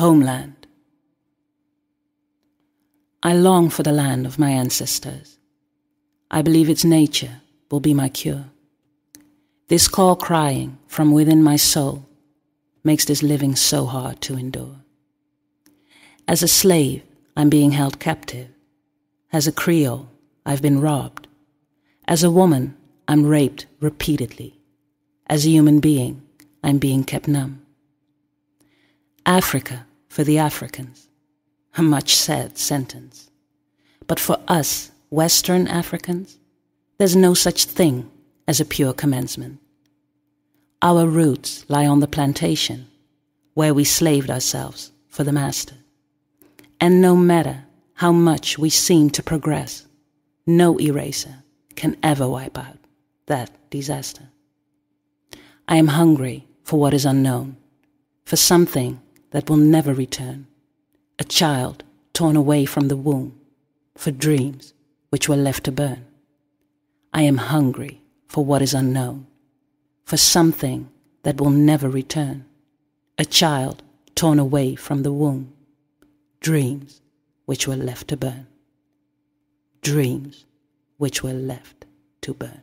homeland. I long for the land of my ancestors. I believe its nature will be my cure. This call crying from within my soul makes this living so hard to endure. As a slave, I'm being held captive. As a Creole, I've been robbed. As a woman, I'm raped repeatedly. As a human being, I'm being kept numb. Africa for the Africans. A much sad sentence. But for us, Western Africans, there's no such thing as a pure commencement. Our roots lie on the plantation, where we slaved ourselves for the master. And no matter how much we seem to progress, no eraser can ever wipe out that disaster. I am hungry for what is unknown, for something that will never return, a child torn away from the womb for dreams which were left to burn. I am hungry for what is unknown, for something that will never return, a child torn away from the womb, dreams which were left to burn, dreams which were left to burn.